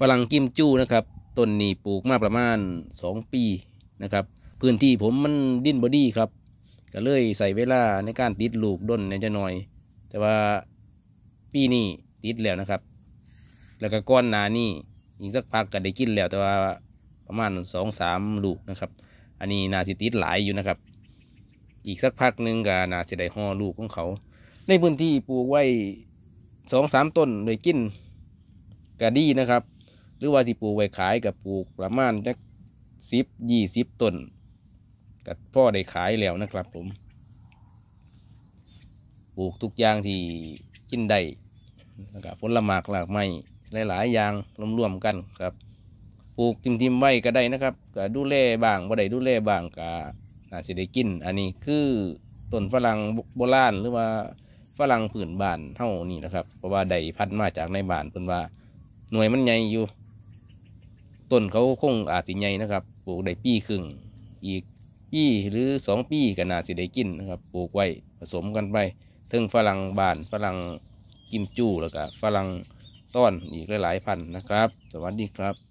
ฝรั่งกิมจู้นะครับต้นนี้ปลูกมาประมาณ2ปีนะครับพื้นที่ผมมันดินบอดี้ครับ ก็เลยใส่เวลาในการติดลูกด้นในจะหน่อย แต่ว่าปีนี้ติดแล้วนะครับ แล้วก็ก้อนนานี่อีกสักพักก็ได้กินแล้วแต่ว่าประมาณสองสามลูกนะครับ อันนี้นาสิติดหลายอยู่นะครับ อีกสักพักหนึ่งก็นาสิได้ห่อลูกของเขา ในพื้นที่ปลูกไว้สองสามต้นโดยกินกะดีนะครับหรือว่าสิปลูกไว้ขายกับปลูกประมาณจักสิบยี่สิบต้นกับพ่อได้ขายแล้วนะครับผมปลูกทุกอย่างที่กินได้นะครับผลหมากหลากไม้หลาย ๆอย่างรวมๆ กันครับปลูกทิมๆไว้ก็ได้นะครับก็ดูแลบ้างบ่ได้ดูแลบ้าง ก็น่าจะได้กิน อันนี้คือต้นฝรั่งโบราณหรือว่าฝรั่งผืนบ้านเท่านี้นะครับ เพราะว่าได้พัดมาจากในบ้านเป็นว่าหน่วยมันใหญ่อยู่ต้นเขาคงอาจสิใหญ่นะครับ ปลูกได้ปีครึ่ง อีกปีหรือสองปีก็น่าสิได้กินนะครับ ปลูกไว้ผสมกันไปถึงฝรั่งบาน ฝรั่งกิมจูแล้วก็ฝรั่งต้อนอีกหลายๆพันนะครับ สวัสดีครับ